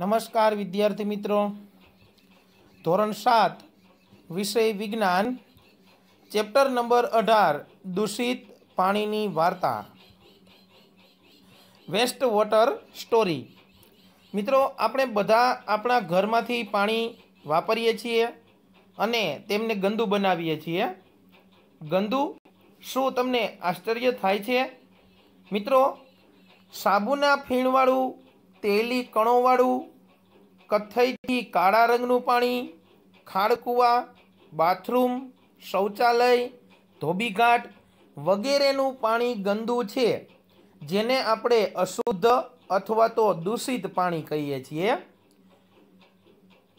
નમસ્કાર વિદ્યાર્થી મિત્રો ધોરણ સાત વિષય વિજ્ઞાન ચેપ્ટર નંબર અઢાર દૂષિત પાણીની વાર્તા વેસ્ટ વોટર સ્ટોરી મિત્રો આપણે બધા આપણા ઘરમાંથી પાણી વાપરીએ છીએ અને તેમને ગંદુ બનાવીએ છીએ ગંદુ શું તમને આશ્ચર્ય થાય છે મિત્રો સાબુના ફીણવાળું તેલી કણોવાળું કથ્થઈથી કાળા રંગનું પાણી ખાડકુવા બાથરૂમ શૌચાલય ધોબીઘાટ વગેરેનું પાણી ગંદુ છે જેને આપણે અશુદ્ધ અથવા તો દૂષિત પાણી કહીએ છીએ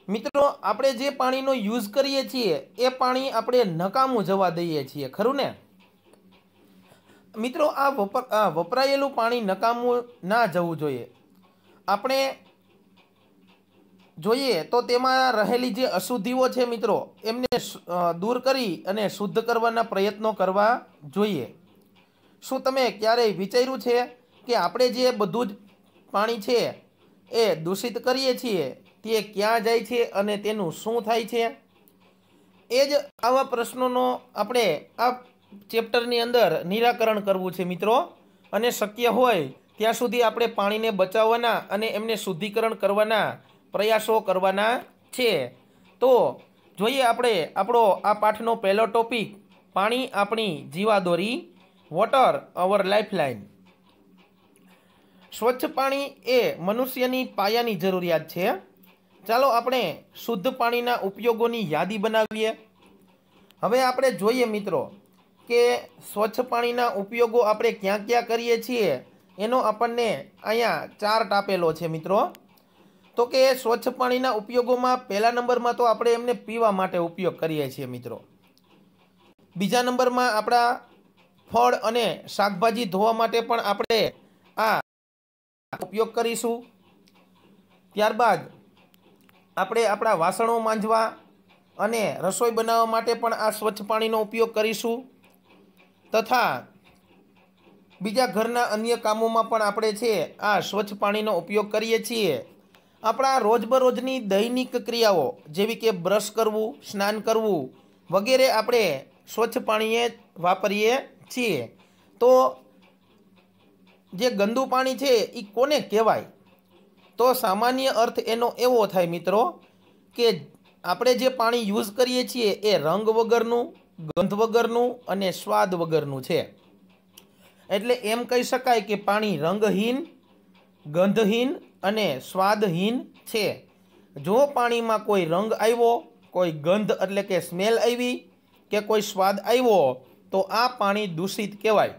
મિત્રો આપણે જે પાણીનો યુઝ કરીએ છીએ એ પાણી આપણે નકામું જવા દઈએ છીએ ખરું ને મિત્રો આ વપરાયેલું પાણી નકામું ના જવું જોઈએ આપણે જોઈએ તો તેમાં રહેલી જે અશુદ્ધિઓ છે મિત્રો એમને દૂર કરી અને શુદ્ધ કરવાના પ્રયત્નો કરવા જોઈએ શું તમે ક્યારેય વિચાર્યું છે કે આપણે જે બધું જ પાણી છે એ દૂષિત કરીએ છીએ તે ક્યાં જાય છે અને તેનું શું થાય છે એ જ આવા પ્રશ્નોનો આપણે આ ચેપ્ટરની અંદર નિરાકરણ કરવું છે મિત્રો અને શક્ય હોય ત્યાં સુધી આપણે પાણીને બચાવવાના અને એમને શુદ્ધિકરણ કરવાના પ્રયાસો કરવાના છે તો જોઈએ આપણે આપણો આ પાઠનો પહેલો ટોપિક પાણી આપણી જીવાદોરી વોટર અવર લાઇફલાઇન સ્વચ્છ પાણી એ મનુષ્યની પાયાની જરૂરિયાત છે ચાલો આપણે શુદ્ધ પાણીના ઉપયોગોની યાદી બનાવીએ હવે આપણે જોઈએ મિત્રો કે સ્વચ્છ પાણીના ઉપયોગો આપણે ક્યાં ક્યાં કરીએ છીએ એનો આપણને અહીંયા ચાર આપેલો છે મિત્રો તો કે સ્વચ્છ પાણીના ઉપયોગોમાં પહેલા નંબરમાં તો આપણે એમને પીવા માટે ઉપયોગ કરીએ છીએ મિત્રો બીજા નંબરમાં આપણા ફળ અને શાકભાજી ધોવા માટે પણ આપણે આ ઉપયોગ કરીશું ત્યારબાદ આપણે આપણા વાસણો માંજવા અને રસોઈ બનાવવા માટે પણ આ સ્વચ્છ પાણીનો ઉપયોગ કરીશું તથા બીજા ઘરના અન્ય કામોમાં પણ આપણે છે આ સ્વચ્છ પાણીનો ઉપયોગ કરીએ છીએ આપણા રોજબરોજની દૈનિક ક્રિયાઓ જેવી કે બ્રશ કરવું સ્નાન કરવું વગેરે આપણે સ્વચ્છ પાણીએ વાપરીએ છીએ તો જે ગંદુ પાણી છે એ કોને કહેવાય તો સામાન્ય અર્થ એનો એવો થાય મિત્રો કે આપણે જે પાણી યુઝ કરીએ છીએ એ રંગ વગરનું ગંધ વગરનું અને સ્વાદ વગરનું છે એટલે એમ કહી શકાય કે પાણી રંગહીન ગંધહીન અને સ્વાદહીન છે જો પાણીમાં કોઈ રંગ આવ્યો કોઈ ગંધ એટલે કે સ્મેલ આવી કે કોઈ સ્વાદ આવ્યો તો આ પાણી દૂષિત કહેવાય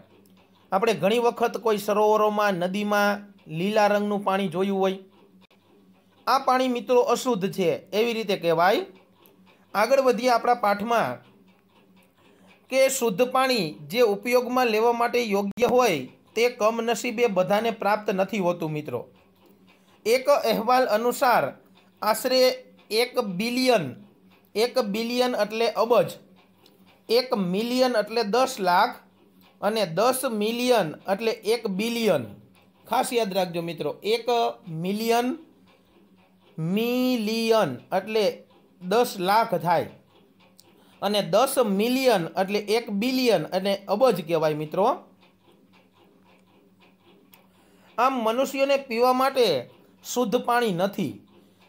આપણે ઘણી વખત કોઈ સરોવરોમાં નદીમાં લીલા રંગનું પાણી જોયું હોય આ પાણી મિત્રો અશુદ્ધ છે એવી રીતે કહેવાય આગળ વધીએ આપણા પાઠમાં કે શુદ્ધ પાણી જે ઉપયોગમાં લેવા માટે યોગ્ય હોય તે કમનસીબે બધાને પ્રાપ્ત નથી હોતું મિત્રો એક અહેવાલ અનુસાર આશરે એક બિલિયન એક બિલિયન એટલે અબજ એક મિલિયન એટલે દસ લાખ અને દસ મિલિયન એટલે એક બિલિયન ખાસ યાદ રાખજો મિત્રો એક મિલિયન મિલિયન એટલે દસ લાખ થાય અને દસ મિલિયન એટલે એક બિલિયન અને અબજ કહેવાય મિત્રો આમ મનુષ્યોને પીવા માટે શુદ્ધ પાણી નથી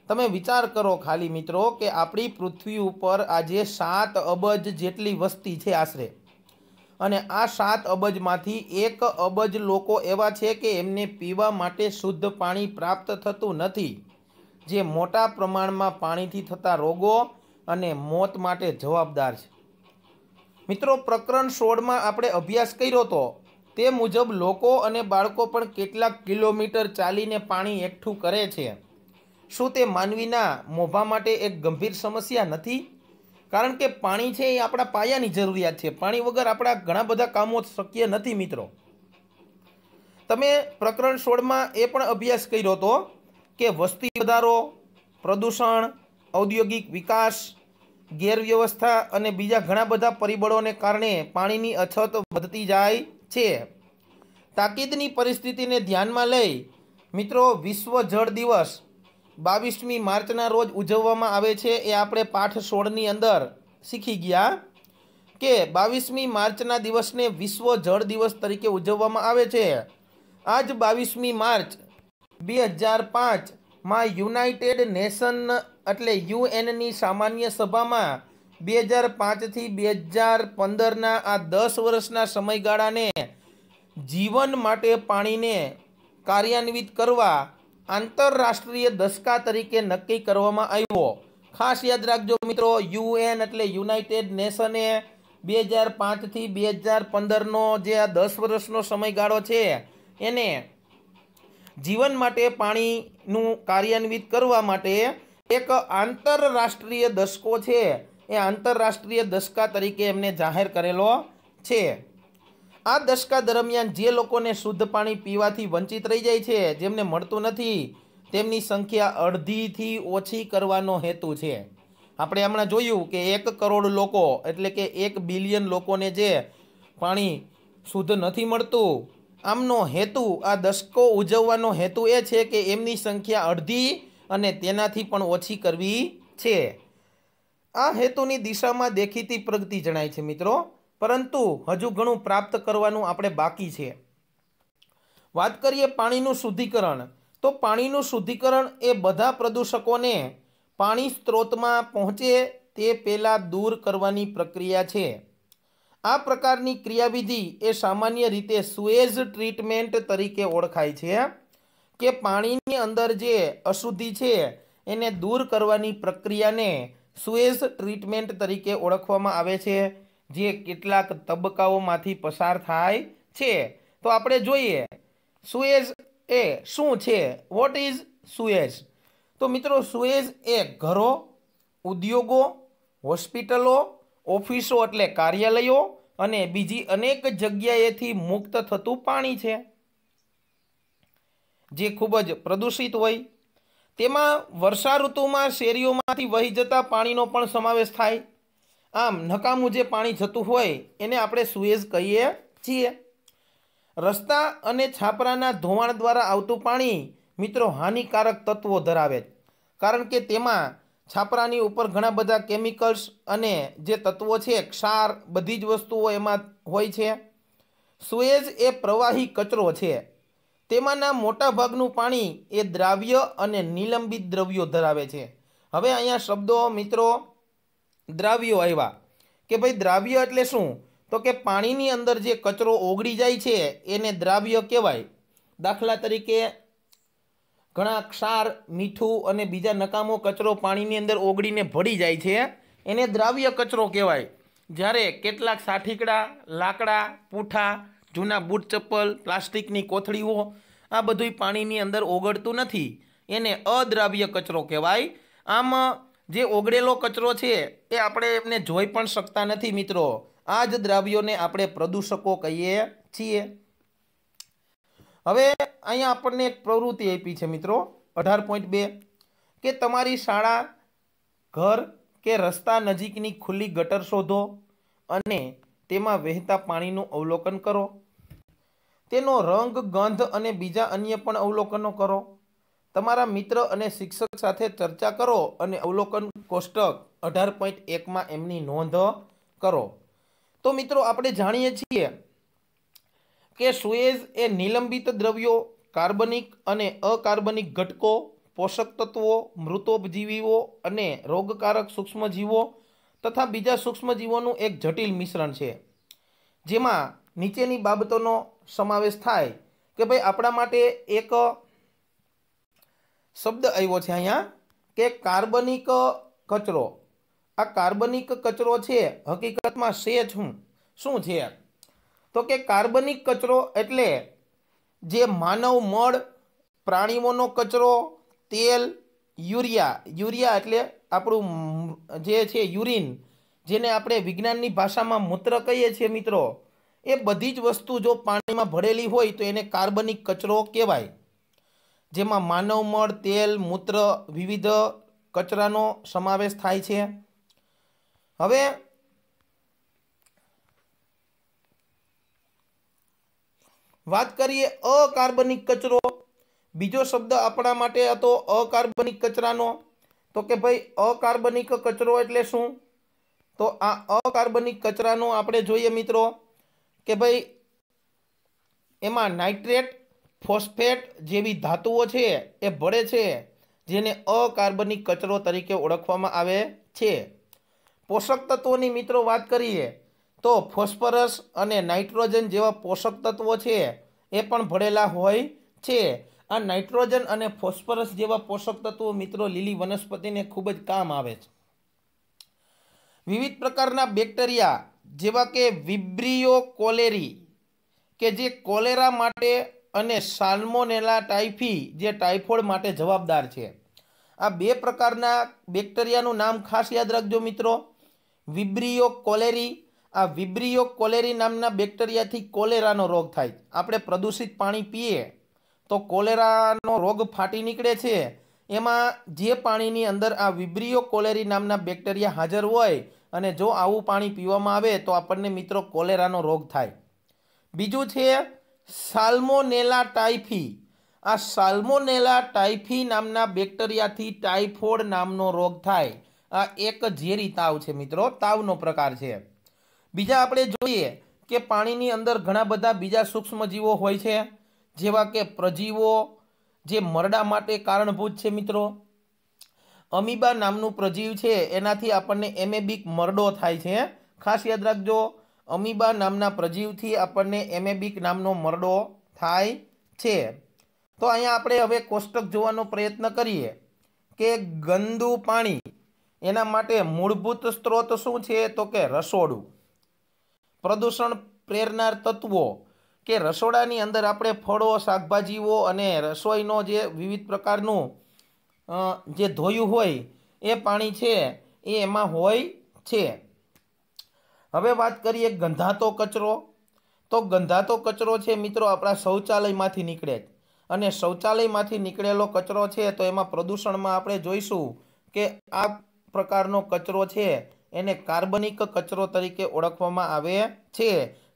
તમે વિચાર કરો ખાલી મિત્રો કે આપણી પૃથ્વી ઉપર આજે સાત અબજ જેટલી વસ્તી છે આશરે અને આ સાત અબજમાંથી એક અબજ લોકો એવા છે કે એમને પીવા માટે શુદ્ધ પાણી પ્રાપ્ત થતું નથી જે મોટા પ્રમાણમાં પાણીથી થતા રોગો અને મોત માટે જવાબદાર છે મિત્રો પ્રકરણ સોળમાં આપણે અભ્યાસ કર્યો હતો તે મુજબ લોકો અને બાળકો પણ કેટલાક કિલોમીટર ચાલીને પાણી એકઠું કરે છે શું તે માનવીના મોભા માટે એક ગંભીર સમસ્યા નથી કારણ કે પાણી છે એ આપણા પાયાની જરૂરિયાત છે પાણી વગર આપણા ઘણા બધા કામો શક્ય નથી મિત્રો તમે પ્રકરણ સોળમાં એ પણ અભ્યાસ કર્યો હતો કે વસ્તી વધારો પ્રદૂષણ ઔદ્યોગિક વિકાસ ગેરવ્યવસ્થા અને બીજા ઘણા બધા પરિબળોને કારણે પાણીની અછત વધતી જાય છે તાકીદની પરિસ્થિતિને ધ્યાનમાં લઈ મિત્રો વિશ્વ જળ દિવસ બાવીસમી માર્ચના રોજ ઉજવવામાં આવે છે એ આપણે પાઠ સોળની અંદર શીખી ગયા કે બાવીસમી માર્ચના દિવસને વિશ્વ જળ દિવસ તરીકે ઉજવવામાં આવે છે આજ બાવીસમી માર્ચ બે હજાર પાંચ માં યુનાઇટેડ નેશન એટલે યુએનની સામાન્ય સભામાં બે હજાર પાંચથી બે હજાર પંદરના આ દસ વર્ષના સમયગાળાને જીવન માટે પાણીને કાર્યાન્વિત કરવા આંતરરાષ્ટ્રીય દસકા તરીકે નક્કી કરવામાં આવ્યો ખાસ યાદ રાખજો મિત્રો યુએન એટલે યુનાઇટેડ નેશને બે હજાર પાંચથી બે હજાર પંદરનો જે આ દસ વર્ષનો સમયગાળો છે એને જીવન માટે પાણીનું કાર્યાન્વિત કરવા માટે એક આંતરરાષ્ટ્રીય દશકો છે એ આંતરરાષ્ટ્રીય દશકા તરીકે એમને જાહેર કરેલો છે આ દશકા દરમિયાન જે લોકોને શુદ્ધ પાણી પીવાથી વંચિત રહી જાય છે જેમને મળતું નથી તેમની સંખ્યા અડધીથી ઓછી કરવાનો હેતુ છે આપણે હમણાં જોયું કે એક કરોડ લોકો એટલે કે એક બિલિયન લોકોને જે પાણી શુદ્ધ નથી મળતું આમનો હેતુ આ દશકો ઉજવવાનો હેતુ એ છે કે એમની સંખ્યા અડધી અને તેનાથી પણ ઓછી કરવી છે આ હેતુની દિશામાં દેખીતી પ્રગતિ જણાય છે મિત્રો પરંતુ હજુ ઘણું પ્રાપ્ત કરવાનું આપણે બાકી છે વાત કરીએ પાણીનું શુદ્ધિકરણ તો પાણીનું શુદ્ધિકરણ એ બધા પ્રદૂષકોને પાણી સ્ત્રોતમાં પહોંચે તે પહેલાં દૂર કરવાની પ્રક્રિયા છે આ પ્રકારની ક્રિયાવિધિ એ સામાન્ય રીતે સુએઝ ટ્રીટમેન્ટ તરીકે ઓળખાય છે કે પાણીની અંદર જે અશુદ્ધિ છે એને દૂર કરવાની પ્રક્રિયાને સુએઝ ટ્રીટમેન્ટ તરીકે ઓળખવામાં આવે છે જે કેટલાક તબક્કાઓમાંથી પસાર થાય છે તો આપણે જોઈએ સુએઝ એ શું છે વોટ ઇઝ સુએઝ તો મિત્રો સુએઝ એ ઘરો ઉદ્યોગો હોસ્પિટલો ઓફિસો એટલે કાર્યાલયો અને બીજી અનેક જગ્યાએથી મુક્ત થતું પાણી છે જે ખૂબ જ પ્રદૂષિત હોય તેમાં વર્ષા ઋતુમાં શેરીઓમાંથી વહી જતા પાણીનો પણ સમાવેશ થાય આમ નકામું જે પાણી જતું હોય એને આપણે સુએઝ કહીએ છીએ રસ્તા અને છાપરાના ધોવાણ દ્વારા આવતું પાણી મિત્રો હાનિકારક તત્વો ધરાવે કારણ કે તેમાં છાપરાની ઉપર ઘણા બધા કેમિકલ્સ અને જે તત્વો છે ક્ષાર બધી જ વસ્તુઓ એમાં હોય છે સુએજ એ પ્રવાહી કચરો છે તેમાંના મોટાભાગનું પાણી એ દ્રાવ્ય અને નિલંબિત દ્રવ્યો ધરાવે છે હવે અહીંયા શબ્દો મિત્રો દ્રાવ્યો આવ્યા કે ભાઈ દ્રાવ્ય એટલે શું તો કે પાણીની અંદર જે કચરો ઓગળી જાય છે એને દ્રાવ્ય કહેવાય દાખલા તરીકે ઘણા ક્ષાર મીઠું અને બીજા નકામો કચરો પાણીની અંદર ઓગળીને ભળી જાય છે એને દ્રાવ્ય કચરો કહેવાય જ્યારે કેટલાક સાઠીકડા લાકડા પૂંઠા જૂના બૂટ ચપ્પલ પ્લાસ્ટિકની કોથળીઓ આ બધું પાણીની અંદર ઓગળતું નથી એને અદ્રાવ્ય કચરો કહેવાય આમ જે ઓગળેલો કચરો છે એ આપણે એમને જોઈ પણ શકતા નથી મિત્રો આ જ દ્રાવ્યોને આપણે પ્રદૂષકો કહીએ છીએ હવે અહીંયા આપણને એક પ્રવૃત્તિ આપી છે મિત્રો અઢાર પોઈન્ટ બે કે તમારી શાળા ઘર કે રસ્તા નજીકની ખુલ્લી ગટર શોધો અને તેમાં વહેતા પાણીનું અવલોકન કરો તેનો રંગ ગંધ અને બીજા અન્ય પણ અવલોકનો કરો તમારા મિત્ર અને શિક્ષક સાથે ચર્ચા કરો અને અવલોકન કોષ્ટક અઢાર પોઈન્ટ એકમાં એમની નોંધ કરો તો મિત્રો આપણે જાણીએ છીએ કે સુએઝ એ નિલંબિત દ્રવ્યો કાર્બનિક અને અકાર્બનિક ઘટકો પોષક તત્વો મૃતોપજીવીઓ અને રોગકારક સૂક્ષ્મજીવો તથા બીજા સૂક્ષ્મજીવોનું એક જટિલ મિશ્રણ છે જેમાં નીચેની બાબતોનો સમાવેશ થાય કે ભાઈ આપણા માટે એક શબ્દ આવ્યો છે અહીંયા કે કાર્બનિક કચરો આ કાર્બનિક કચરો છે હકીકતમાં છે હું શું છે તો કે કાર્બનિક કચરો એટલે જે માનવ મળ પ્રાણીઓનો કચરો તેલ યુરિયા યુરિયા એટલે આપણું જે છે યુરિન જેને આપણે વિજ્ઞાનની ભાષામાં મૂત્ર કહીએ છીએ મિત્રો એ બધી જ વસ્તુ જો પાણીમાં ભરેલી હોય તો એને કાર્બનિક કચરો કહેવાય જેમાં માનવ મળ તેલ મૂત્ર વિવિધ કચરાનો સમાવેશ થાય છે હવે વાત કરીએ અકાર્બનિક કચરો બીજો શબ્દ આપણા માટે હતો અકાર્બનિક કચરાનો તો કે ભાઈ અકાર્બનિક કચરો એટલે શું તો આ અકાર્બનિક કચરાનો આપણે જોઈએ મિત્રો કે ભાઈ એમાં નાઇટ્રેટ ફોસ્ફેટ જેવી ધાતુઓ છે એ ભળે છે જેને અકાર્બનિક કચરો તરીકે ઓળખવામાં આવે છે પોષક તત્વોની મિત્રો વાત કરીએ તો ફોસ્ફરસ અને નાઇટ્રોજન જેવા પોષક તત્વો છે એ પણ ભળેલા હોય છે આ નાઇટ્રોજન અને ફોસ્ફરસ જેવા પોષક તત્વો મિત્રો લીલી વનસ્પતિને ખૂબ જ કામ આવે છે વિવિધ પ્રકારના બેક્ટેરિયા જેવા કે વિબ્રિયો કોલેરી કે જે કોલેરા માટે અને સાલ્મોનેલા ટાઇફી જે ટાઇફોઇડ માટે જવાબદાર છે આ બે પ્રકારના બેક્ટેરિયાનું નામ ખાસ યાદ રાખજો મિત્રો વિબ્રિયો કોલેરી આ વિબ્રિયો કોલેરી નામના બેક્ટેરિયાથી કોલેરાનો રોગ થાય આપણે પ્રદૂષિત પાણી પીએ તો કોલેરાનો રોગ ફાટી નીકળે છે એમાં જે પાણીની અંદર આ વિબ્રિયો કોલેરી નામના બેક્ટેરિયા હાજર હોય અને જો આવું પાણી પીવામાં આવે તો આપણને મિત્રો કોલેરાનો રોગ થાય બીજું છે સાલ્મોનેલા ટાઇફી આ સાલ્મોનેલા ટાઇફી નામના બેક્ટેરિયાથી ટાઇફોઇડ નામનો રોગ થાય આ એક ઝેરી તાવ છે મિત્રો તાવનો પ્રકાર છે બીજા આપણે જોઈએ કે પાણીની અંદર ઘણા બધા બીજા સૂક્ષ્મજીવો હોય છે જેવા કે પ્રજીવો જે મરડા માટે કારણભૂત છે મિત્રો અમીબા નામનું પ્રજીવ છે એનાથી આપણને એમેબિક મરડો થાય છે ખાસ યાદ રાખજો અમીબા નામના પ્રજીવથી આપણને એમેબિક નામનો મરડો થાય છે તો અહીંયા આપણે હવે કોષ્ટક જોવાનો પ્રયત્ન કરીએ કે ગંદુ પાણી એના માટે મૂળભૂત સ્ત્રોત શું છે તો કે રસોડું પ્રદૂષણ પ્રેરનાર તત્વો કે રસોડાની અંદર આપણે ફળો શાકભાજીઓ અને રસોઈનો જે વિવિધ પ્રકારનું જે ધોયું હોય એ પાણી છે એ એમાં હોય છે હવે વાત કરીએ ગંધાતો કચરો તો ગંધાતો કચરો છે મિત્રો આપણા શૌચાલયમાંથી નીકળે જ અને શૌચાલયમાંથી નીકળેલો કચરો છે તો એમાં પ્રદૂષણમાં આપણે જોઈશું કે આ પ્રકારનો કચરો છે એને કાર્બનિક કચરો તરીકે ઓળખવામાં આવે છે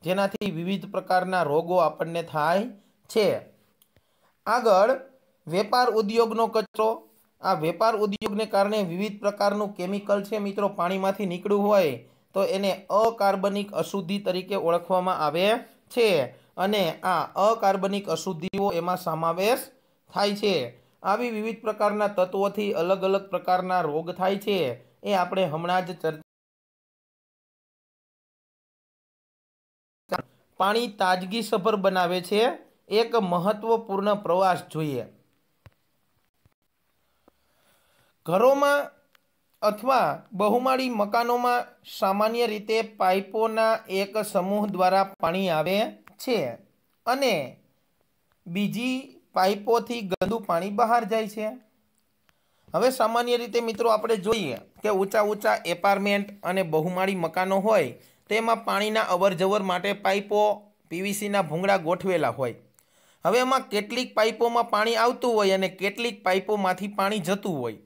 જેનાથી વિવિધ પ્રકારના રોગો આપણને થાય છે આગળ વેપાર ઉદ્યોગનો કચરો આ વેપાર ઉદ્યોગને કારણે વિવિધ પ્રકારનું કેમિકલ છે મિત્રો પાણીમાંથી નીકળ્યું હોય તો એને અકાર્બનિક અશુદ્ધિ તરીકે ઓળખવામાં આવે છે અને આ અકાર્બનિક અશુદ્ધિઓ એમાં સમાવેશ થાય છે આવી વિવિધ પ્રકારના તત્વોથી અલગ અલગ પ્રકારના રોગ થાય છે એ આપણે હમણાં જ ચર્ચા પાણી તાજગી સફર બનાવે છે એક મહત્વપૂર્ણ પ્રવાસ જોઈએ ઘરોમાં અથવા બહુમાળી મકાનોમાં સામાન્ય રીતે પાઇપોના એક સમૂહ દ્વારા પાણી આવે છે અને બીજી પાઇપોથી ગંદુ પાણી બહાર જાય છે હવે સામાન્ય રીતે મિત્રો આપણે જોઈએ કે ઊંચા ઊંચા એપાર્ટમેન્ટ અને બહુમાળી મકાનો હોય તેમાં પાણીના અવરજવર માટે પાઇપો પીવીસીના ભૂંગળા ગોઠવેલા હોય હવે એમાં કેટલીક પાઇપોમાં પાણી આવતું હોય અને કેટલીક પાઇપોમાંથી પાણી જતું હોય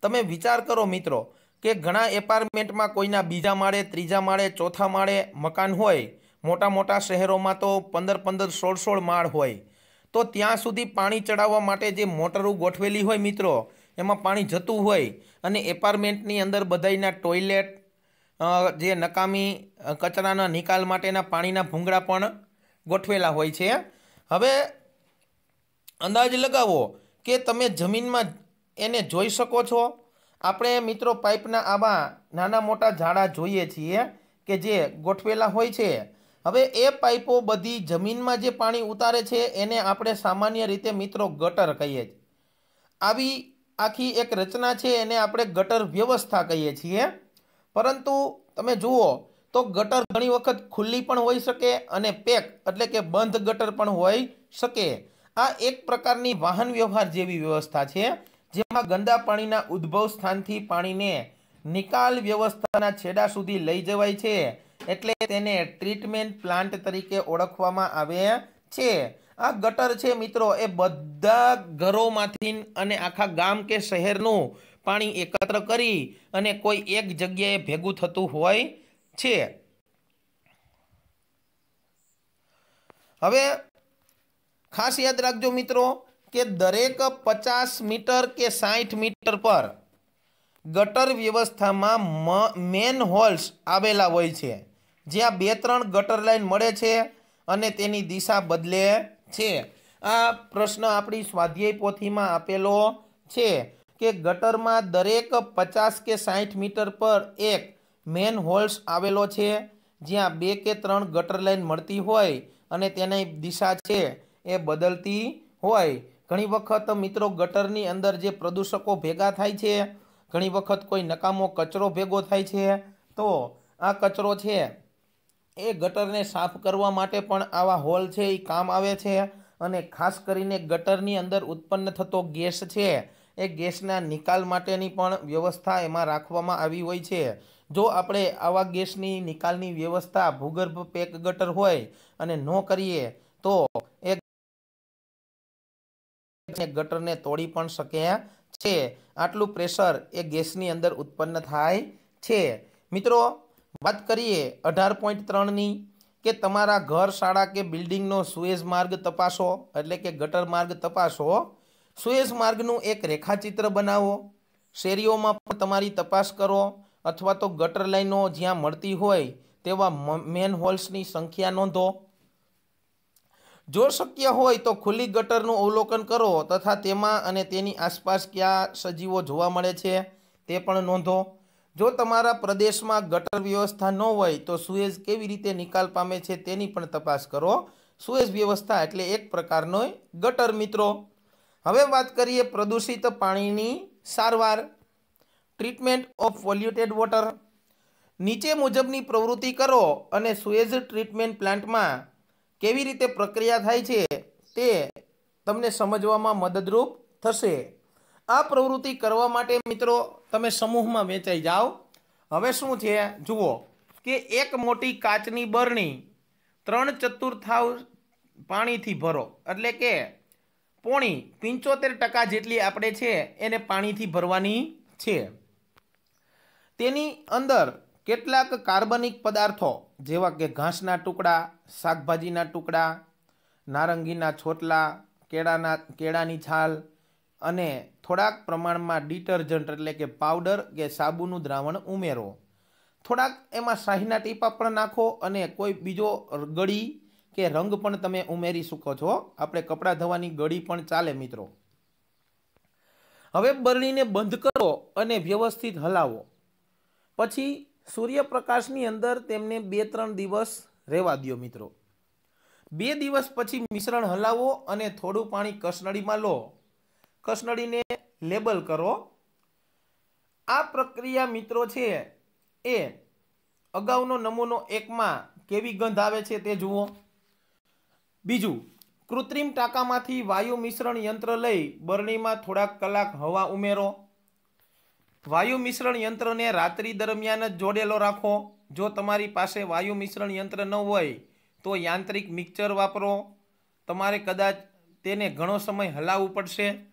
તમે વિચાર કરો મિત્રો કે ઘણા એપાર્ટમેન્ટમાં કોઈના બીજા માળે ત્રીજા માળે ચોથા માળે મકાન હોય મોટા મોટા શહેરોમાં તો પંદર પંદર સોળ સોળ માળ હોય તો ત્યાં સુધી પાણી ચડાવવા માટે જે મોટરો ગોઠવેલી હોય મિત્રો એમાં પાણી જતું હોય અને એપાર્ટમેન્ટની અંદર બધાયના ટોયલેટ જે નકામી કચરાના નિકાલ માટેના પાણીના ભૂંગળા પણ ગોઠવેલા હોય છે હવે અંદાજ લગાવો કે તમે જમીનમાં એને જોઈ શકો છો આપણે મિત્રો પાઇપના આવા નાના મોટા ઝાડા જોઈએ છીએ કે જે ગોઠવેલા હોય છે હવે એ પાઇપો બધી જમીનમાં જે પાણી ઉતારે છે એને આપણે સામાન્ય રીતે મિત્રો ગટર કહીએ છીએ આવી આખી એક રચના છે એને આપણે ગટર વ્યવસ્થા કહીએ છીએ પરંતુ તમે જુઓ તો ગટર ઘણી વખત ખુલ્લી પણ હોઈ શકે અને પેક એટલે કે બંધ ગટર પણ હોઈ શકે આ એક પ્રકારની વાહન વ્યવહાર જેવી વ્યવસ્થા છે જેમાં ગંદા પાણીના ઉદ્ભવ સ્થાનથી પાણીને નિકાલ વ્યવસ્થાના છેડા સુધી લઈ જવાય છે એટલે તેને ટ્રીટમેન્ટ પ્લાન્ટ તરીકે ઓળખવામાં આવે છે આ ગટર છે મિત્રો એ બધા ઘરોમાંથી અને આખા ગામ કે શહેરનું પાણી એકત્ર કરી અને કોઈ એક જગ્યાએ ભેગું થતું હોય છે હવે ખાસ યાદ રાખજો મિત્રો કે દરેક પચાસ મીટર કે સાઠ મીટર પર ગટર વ્યવસ્થામાં મેન હોલ્સ આવેલા હોય છે જ્યાં બે ત્રણ ગટર લાઇન મળે છે અને તેની દિશા બદલે છે આ પ્રશ્ન આપણી સ્વાધ્યાય પોથીમાં આપેલો છે કે ગટરમાં દરેક પચાસ કે સાઠ મીટર પર એક મેન હોલ્સ આવેલો છે જ્યાં બે કે ત્રણ ગટર લાઇન મળતી હોય અને તેની દિશા છે એ બદલતી હોય ઘણી વખત મિત્રો ગટરની અંદર જે પ્રદૂષકો ભેગા થાય છે ઘણી વખત કોઈ નકામો કચરો ભેગો થાય છે તો આ કચરો છે એ ગટરને સાફ કરવા માટે પણ આવા હોલ છે એ કામ આવે છે અને ખાસ કરીને ગટરની અંદર ઉત્પન્ન થતો ગેસ છે એ ગેસના નિકાલ માટેની પણ વ્યવસ્થા એમાં રાખવામાં આવી હોય છે જો આપણે આવા ગેસની નિકાલની વ્યવસ્થા ભૂગર્ભ પેક ગટર હોય અને ન કરીએ તો એ ગટરને તોડી પણ શકે છે આટલું પ્રેશર એ ગેસની અંદર ઉત્પન્ન થાય છે મિત્રો વાત કરીએ અઢાર પોઈન્ટ ત્રણની કે તમારા ઘર શાળા કે બિલ્ડિંગનો સુએઝ માર્ગ તપાસો એટલે કે ગટર માર્ગ તપાસો સુએઝ માર્ગનું એક રેખાચિત્ર બનાવો શેરીઓમાં પણ તમારી તપાસ કરો અથવા તો ગટર લાઈનો જ્યાં મળતી હોય તેવા મેન હોલ્સની સંખ્યા નોંધો જો શક્ય હોય તો ખુલ્લી ગટરનું અવલોકન કરો તથા તેમાં અને તેની આસપાસ કયા સજીવો જોવા મળે છે તે પણ નોંધો જો તમારા પ્રદેશમાં ગટર વ્યવસ્થા ન હોય તો સુએઝ કેવી રીતે નિકાલ પામે છે તેની પણ તપાસ કરો સુએઝ વ્યવસ્થા એટલે એક પ્રકારનો ગટર મિત્રો હવે વાત કરીએ પ્રદૂષિત પાણીની સારવાર ટ્રીટમેન્ટ ઓફ પોલ્યુટેડ વોટર નીચે મુજબની પ્રવૃત્તિ કરો અને સુએઝ ટ્રીટમેન્ટ પ્લાન્ટમાં કેવી રીતે પ્રક્રિયા થાય છે તે તમને સમજવામાં મદદરૂપ થશે આ પ્રવૃત્તિ કરવા માટે મિત્રો તમે સમૂહમાં વેચાઈ જાઓ હવે શું છે જુઓ કે એક મોટી કાચની બરણી ત્રણ ચતુર્થાઉ પાણીથી ભરો એટલે કે પોણી પંચોતેર ટકા જેટલી આપણે છે એને પાણીથી ભરવાની છે તેની અંદર કેટલાક કાર્બનિક પદાર્થો જેવા કે ઘાસના ટુકડા શાકભાજીના ટુકડા નારંગીના છોટલા કેળાના કેળાની છાલ અને થોડાક પ્રમાણમાં ડિટર્જન્ટ એટલે કે પાવડર કે સાબુનું દ્રાવણ ઉમેરો થોડાક એમાં શાહીના ટીપા પણ નાખો અને કોઈ બીજો ગળી કે રંગ પણ તમે ઉમેરી શકો છો આપણે કપડાં ધોવાની ગળી પણ ચાલે મિત્રો હવે બરણીને બંધ કરો અને વ્યવસ્થિત હલાવો પછી સૂર્યપ્રકાશની અંદર તેમને બે ત્રણ દિવસ રહેવા દો મિત્રો બે દિવસ પછી મિશ્રણ હલાવો અને થોડું પાણી કસનળીમાં લો ખસનળીને લેબલ કરો આ પ્રક્રિયા મિત્રો છે એ અગાઉનો નમૂનો એકમાં કેવી ગંધ આવે છે તે જુઓ બીજું કૃત્રિમ ટાંકામાંથી વાયુ મિશ્રણ યંત્ર લઈ બરણીમાં થોડાક કલાક હવા ઉમેરો વાયુ મિશ્રણ યંત્રને રાત્રિ દરમિયાન જ જોડેલો રાખો જો તમારી પાસે વાયુ મિશ્રણ યંત્ર ન હોય તો યાંત્રિક મિક્સર વાપરો તમારે કદાચ તેને ઘણો સમય હલાવવું પડશે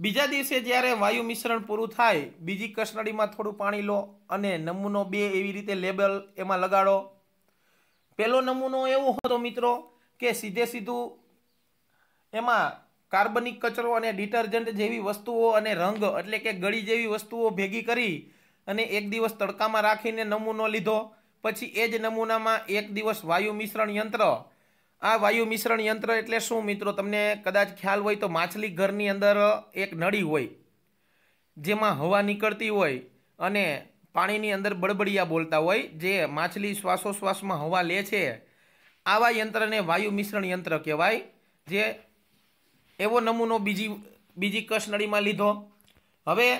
બીજા દિવસે જ્યારે વાયુ મિશ્રણ પૂરું થાય બીજી કસનળીમાં થોડું પાણી લો અને નમૂનો બે એવી રીતે લેબલ એમાં લગાડો પહેલો નમૂનો એવો હતો મિત્રો કે સીધે સીધું એમાં કાર્બનિક કચરો અને ડિટર્જન્ટ જેવી વસ્તુઓ અને રંગ એટલે કે ગળી જેવી વસ્તુઓ ભેગી કરી અને એક દિવસ તડકામાં રાખીને નમૂનો લીધો પછી એ જ નમૂનામાં એક દિવસ વાયુ મિશ્રણ યંત્ર આ વાયુ મિશ્રણ યંત્ર એટલે શું મિત્રો તમને કદાચ ખ્યાલ હોય તો માછલી ઘરની અંદર એક નળી હોય જેમાં હવા નીકળતી હોય અને પાણીની અંદર બળબડિયા બોલતા હોય જે માછલી શ્વાસોશ્વાસમાં હવા લે છે આવા યંત્રને વાયુ મિશ્રણ યંત્ર કહેવાય જે એવો નમૂનો બીજી બીજી નળીમાં લીધો હવે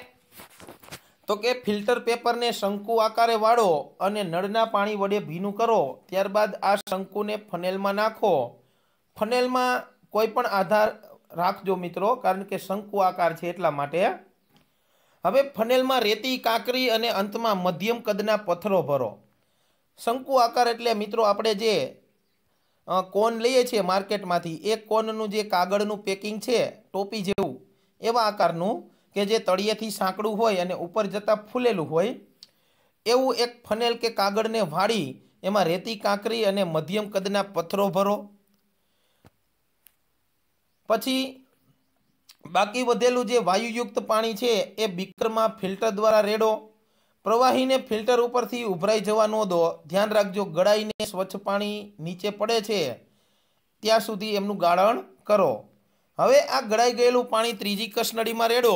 તો કે ફિલ્ટર પેપરને શંકુ આકારે વાળો અને નળના પાણી વડે ભીનું કરો ત્યારબાદ આ શંકુને ફનેલમાં નાખો ફનેલમાં કોઈ પણ આધાર રાખજો મિત્રો કારણ કે શંકુ આકાર છે એટલા માટે હવે ફનેલમાં રેતી કાંકરી અને અંતમાં મધ્યમ કદના પથ્થરો ભરો શંકુ આકાર એટલે મિત્રો આપણે જે કોન લઈએ છીએ માર્કેટમાંથી એ કોનનું જે કાગળનું પેકિંગ છે ટોપી જેવું એવા આકારનું કે જે તળિયેથી સાંકડું હોય અને ઉપર જતાં ફૂલેલું હોય એવું એક ફનેલ કે કાગળને વાળી એમાં રેતી કાંકરી અને મધ્યમ કદના પથ્થરો ભરો પછી બાકી વધેલું જે વાયુયુક્ત પાણી છે એ બીકરમાં ફિલ્ટર દ્વારા રેડો પ્રવાહીને ફિલ્ટર ઉપરથી ઉભરાઈ જવા ન દો ધ્યાન રાખજો ગળાઈને સ્વચ્છ પાણી નીચે પડે છે ત્યાં સુધી એમનું ગાળણ કરો હવે આ ગળાઈ ગયેલું પાણી ત્રીજી કસનળીમાં રેડો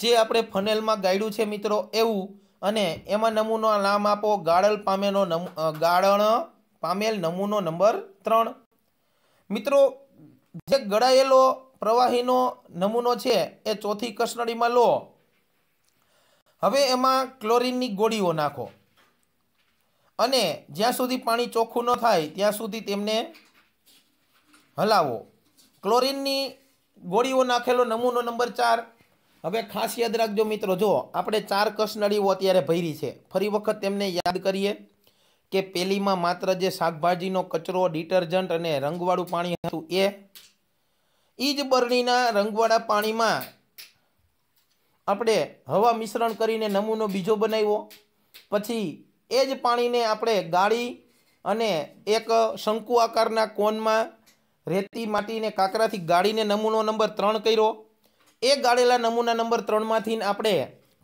જે આપણે ફનેલમાં ગાળ્યું છે મિત્રો એવું અને એમાં નમૂનો નામ આપો ગાળલ પામેલો ગાળણ પામેલ નમૂનો નંબર ત્રણ મિત્રો જે ગળાયેલો પ્રવાહીનો નમૂનો છે એ ચોથી કસનળીમાં લો હવે એમાં ક્લોરીનની ગોળીઓ નાખો અને જ્યાં સુધી પાણી ચોખ્ખું ન થાય ત્યાં સુધી તેમને હલાવો ક્લોરીનની ગોળીઓ નાખેલો નમૂનો નંબર ચાર હવે ખાસ યાદ રાખજો મિત્રો જો આપણે ચાર કસનળીઓ અત્યારે ભરી છે ફરી વખત તેમને યાદ કરીએ કે પેલીમાં માત્ર જે શાકભાજીનો કચરો ડિટરજન્ટ અને રંગવાળું પાણી હતું એ એ જ બરણીના રંગવાળા પાણીમાં આપણે હવા મિશ્રણ કરીને નમૂનો બીજો બનાવ્યો પછી એ જ પાણીને આપણે ગાળી અને એક શંકુ આકારના કોનમાં રેતી માટીને કાંકરાથી ગાળીને નમૂનો નંબર ત્રણ કર્યો એ ગાળેલા નમૂના નંબર ત્રણમાંથી આપણે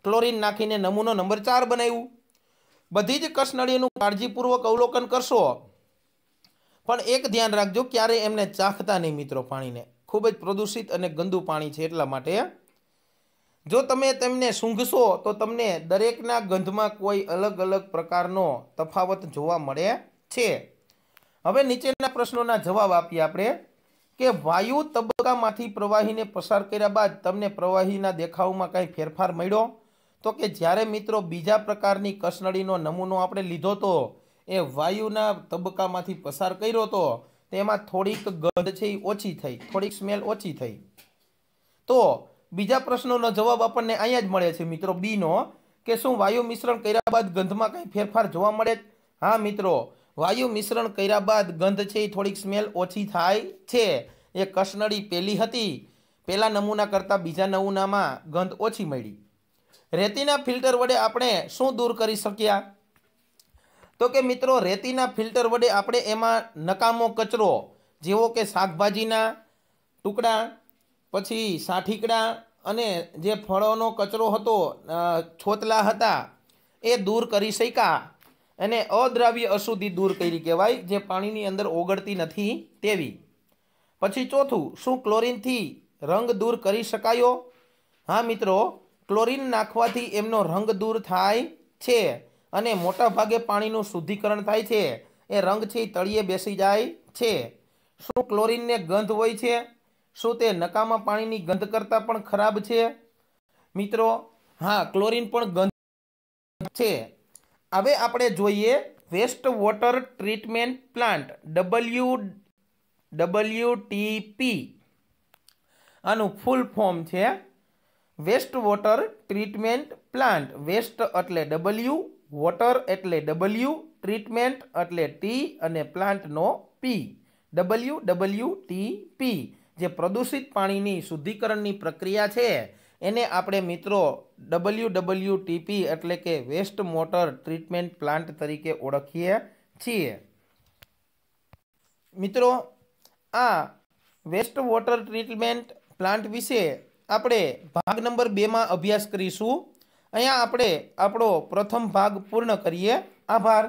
ક્લોરીન નાખીને નમૂનો નંબર ચાર બનાવ્યું બધી જ કસનળીનું કાળજીપૂર્વક અવલોકન કરશો પણ એક ધ્યાન રાખજો ક્યારેય એમને ચાખતા નહીં મિત્રો પાણીને ખૂબ જ પ્રદૂષિત અને ગંદુ પાણી છે એટલા માટે જો તમે તેમને સૂંઘશો તો તમને દરેકના ગંધમાં કોઈ અલગ અલગ પ્રકારનો તફાવત જોવા મળે છે હવે નીચેના પ્રશ્નોના જવાબ આપીએ આપણે કે વાયુ તબક્કામાંથી પ્રવાહીને પસાર કર્યા બાદ તમને પ્રવાહીના દેખાવમાં કંઈ ફેરફાર મળ્યો તો કે જ્યારે મિત્રો બીજા પ્રકારની કસનળીનો નમૂનો આપણે લીધો તો એ વાયુના તબક્કામાંથી પસાર કર્યો તો તેમાં થોડીક ગંધ છે એ ઓછી થઈ થોડીક સ્મેલ ઓછી થઈ તો બીજા પ્રશ્નોનો જવાબ આપણને અહીંયા જ મળે છે મિત્રો બીનો કે શું વાયુ મિશ્રણ કર્યા બાદ ગંધમાં કંઈ ફેરફાર જોવા મળે હા મિત્રો વાયુ મિશ્રણ કર્યા બાદ ગંધ છે એ થોડીક સ્મેલ ઓછી થાય છે એ કસનળી પહેલી હતી પહેલા નમૂના કરતાં બીજા નમૂનામાં ગંધ ઓછી મળી રેતીના ફિલ્ટર વડે આપણે શું દૂર કરી શક્યા તો કે મિત્રો રેતીના ફિલ્ટર વડે આપણે એમાં નકામો કચરો જેવો કે શાકભાજીના ટુકડા પછી સાઠીકડા અને જે ફળોનો કચરો હતો છોતલા હતા એ દૂર કરી શક્યા એને અદ્રાવ્ય અશુદ્ધિ દૂર કરી કહેવાય જે પાણીની અંદર ઓગળતી નથી તેવી પછી ચોથું શું ક્લોરીનથી રંગ દૂર કરી શકાયો હા મિત્રો ક્લોરીન નાખવાથી એમનો રંગ દૂર થાય છે અને મોટા ભાગે પાણીનું શુદ્ધિકરણ થાય છે એ રંગ છે તળિયે બેસી જાય છે શું ક્લોરીનને ગંધ હોય છે શું તે નકામા પાણીની ગંધ કરતાં પણ ખરાબ છે મિત્રો હા ક્લોરીન પણ ગંધ છે હવે આપણે જોઈએ waste water treatment plant W W TP આનું ફૂલ ફોર્મ છે waste water treatment plant waste એટલે ડબલ્યુ વોટર એટલે ડબલ્યુ ટ્રીટમેન્ટ એટલે ટી અને પ્લાન્ટનો P W W T P જે પ્રદૂષિત પાણીની શુદ્ધિકરણની પ્રક્રિયા છે એને આપણે મિત્રો ડબલ્યુ ડબલ્યુ ટીપી એટલે કે વેસ્ટ મોટર ટ્રીટમેન્ટ પ્લાન્ટ તરીકે ઓળખીએ છીએ મિત્રો આ વેસ્ટ વોટર ટ્રીટમેન્ટ પ્લાન્ટ વિશે આપણે ભાગ નંબર બેમાં અભ્યાસ કરીશું અહીંયા આપણે આપણો પ્રથમ ભાગ પૂર્ણ કરીએ આભાર